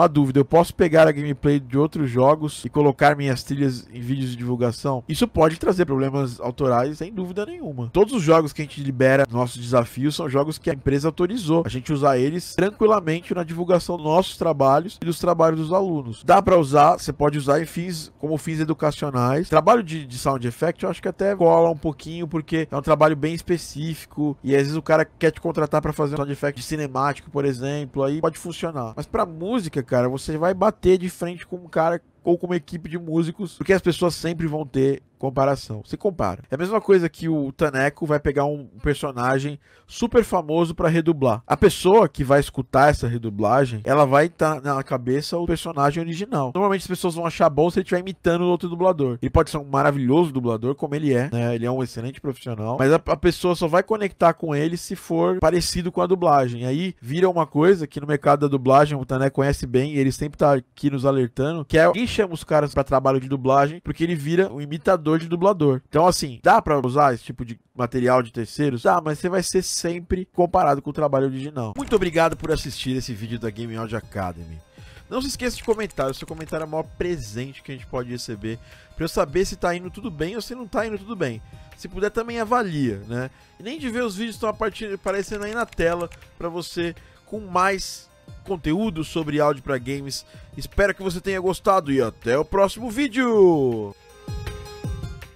Uma dúvida, eu posso pegar a gameplay de outros jogos e colocar minhas trilhas em vídeos de divulgação? Isso pode trazer problemas autorais, sem dúvida nenhuma. Todos os jogos que a gente libera no nosso desafio são jogos que a empresa autorizou a gente usar eles tranquilamente na divulgação dos nossos trabalhos e dos trabalhos dos alunos. Dá para usar, você pode usar em fins como fins educacionais. Trabalho de, de sound effect eu acho que até cola um pouquinho porque é um trabalho bem específico e às vezes o cara quer te contratar para fazer um sound effect cinemático, por exemplo, aí pode funcionar. Mas para música, cara, você vai bater de frente com um cara ou com uma equipe de músicos, porque as pessoas sempre vão ter comparação. Você compara. É a mesma coisa que o Taneco vai pegar um personagem super famoso para redublar. A pessoa que vai escutar essa redublagem, ela vai estar tá na cabeça o personagem original. Normalmente as pessoas vão achar bom se ele estiver imitando outro dublador. Ele pode ser um maravilhoso dublador, como ele é, né? Ele é um excelente profissional, mas a, a pessoa só vai conectar com ele se for parecido com a dublagem. aí vira uma coisa que no mercado da dublagem o Taneco conhece bem e ele sempre tá aqui nos alertando, que é quem chama os caras para trabalho de dublagem porque ele vira um imitador de dublador. Então, assim, dá para usar esse tipo de material de terceiros? Dá, mas você vai ser sempre comparado com o trabalho original. Muito obrigado por assistir esse vídeo da Game Audio Academy. Não se esqueça de comentar, o seu comentário é o maior presente que a gente pode receber para eu saber se tá indo tudo bem ou se não tá indo tudo bem. Se puder também avalia, né? E nem de ver os vídeos estão aparecendo aí na tela para você com mais conteúdo sobre áudio para games. Espero que você tenha gostado e até o próximo vídeo!